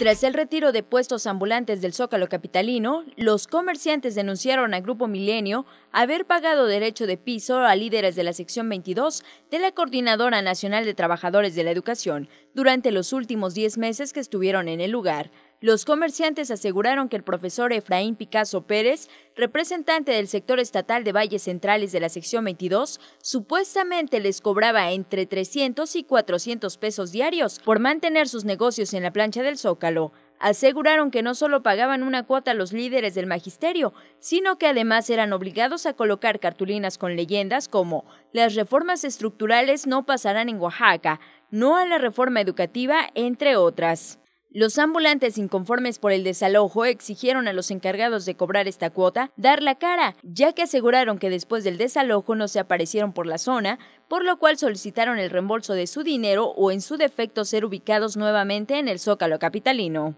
Tras el retiro de puestos ambulantes del Zócalo Capitalino, los comerciantes denunciaron a Grupo Milenio haber pagado derecho de piso a líderes de la sección 22 de la Coordinadora Nacional de Trabajadores de la Educación durante los últimos 10 meses que estuvieron en el lugar. Los comerciantes aseguraron que el profesor Efraín Picasso Pérez, representante del sector estatal de Valles Centrales de la sección 22, supuestamente les cobraba entre 300 y 400 pesos diarios por mantener sus negocios en la plancha del Zócalo aseguraron que no solo pagaban una cuota a los líderes del magisterio, sino que además eran obligados a colocar cartulinas con leyendas como las reformas estructurales no pasarán en Oaxaca, no a la reforma educativa, entre otras. Los ambulantes inconformes por el desalojo exigieron a los encargados de cobrar esta cuota dar la cara, ya que aseguraron que después del desalojo no se aparecieron por la zona, por lo cual solicitaron el reembolso de su dinero o en su defecto ser ubicados nuevamente en el Zócalo Capitalino.